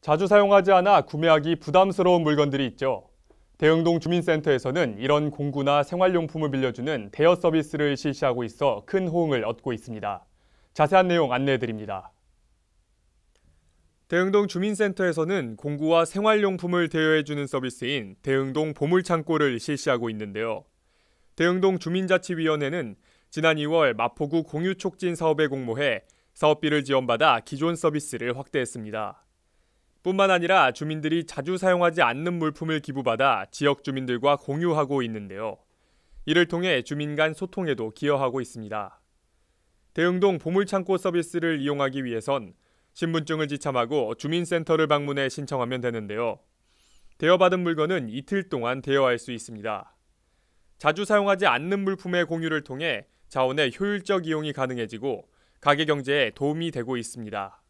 자주 사용하지 않아 구매하기 부담스러운 물건들이 있죠. 대흥동 주민센터에서는 이런 공구나 생활용품을 빌려주는 대여 서비스를 실시하고 있어 큰 호응을 얻고 있습니다. 자세한 내용 안내해드립니다. 대흥동 주민센터에서는 공구와 생활용품을 대여해주는 서비스인 대흥동 보물창고를 실시하고 있는데요. 대흥동 주민자치위원회는 지난 2월 마포구 공유촉진 사업에 공모해 사업비를 지원받아 기존 서비스를 확대했습니다. 뿐만 아니라 주민들이 자주 사용하지 않는 물품을 기부받아 지역 주민들과 공유하고 있는데요. 이를 통해 주민 간 소통에도 기여하고 있습니다. 대흥동 보물창고 서비스를 이용하기 위해선 신분증을 지참하고 주민센터를 방문해 신청하면 되는데요. 대여받은 물건은 이틀 동안 대여할 수 있습니다. 자주 사용하지 않는 물품의 공유를 통해 자원의 효율적 이용이 가능해지고 가계 경제에 도움이 되고 있습니다.